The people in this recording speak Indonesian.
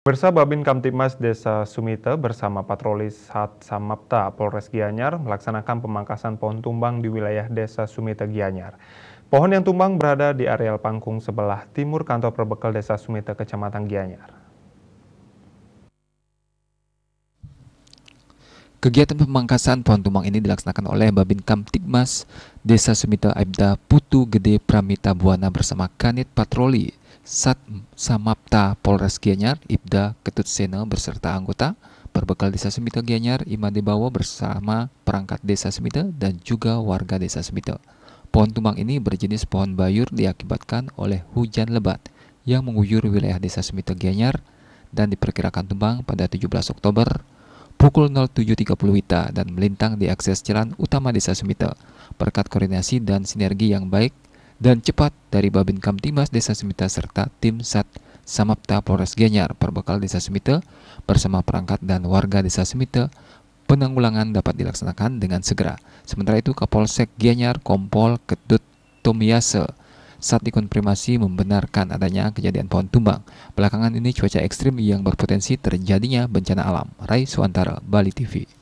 Pemirsa Babin Kamtipmas Desa Sumite bersama patroli Sat Samapta Polres Gianyar melaksanakan pemangkasan pohon tumbang di wilayah Desa Sumite Gianyar. Pohon yang tumbang berada di areal pangkung sebelah timur kantor perbekel Desa Sumite Kecamatan Gianyar. Kegiatan pemangkasan pohon tumbang ini dilaksanakan oleh Babin Kamtipmas Desa Sumite Aibda Putu Gede Pramita Buana bersama Kanit Patroli Sat Samapta Polres Gianyar, Ibda Ketut Sena berserta anggota berbekal desa Semita Gianyar, Imade Bawa bersama perangkat desa Semita dan juga warga desa Semita. Pohon tumbang ini berjenis pohon bayur diakibatkan oleh hujan lebat yang mengguyur wilayah desa Semita Gianyar dan diperkirakan tumbang pada 17 Oktober pukul 07.30 WITA dan melintang di akses jalan utama desa Semita. Berkat koordinasi dan sinergi yang baik dan cepat dari Babin Kamtimas Desa Semita serta tim SAT Samapta Polres Gianyar perbekal Desa Semita bersama perangkat dan warga Desa Semita penanggulangan dapat dilaksanakan dengan segera. Sementara itu Kapolsek Gianyar Kompol Kedut Tomiase saat dikonfirmasi membenarkan adanya kejadian pohon tumbang. Belakangan ini cuaca ekstrim yang berpotensi terjadinya bencana alam. Rai Suantara, Bali TV.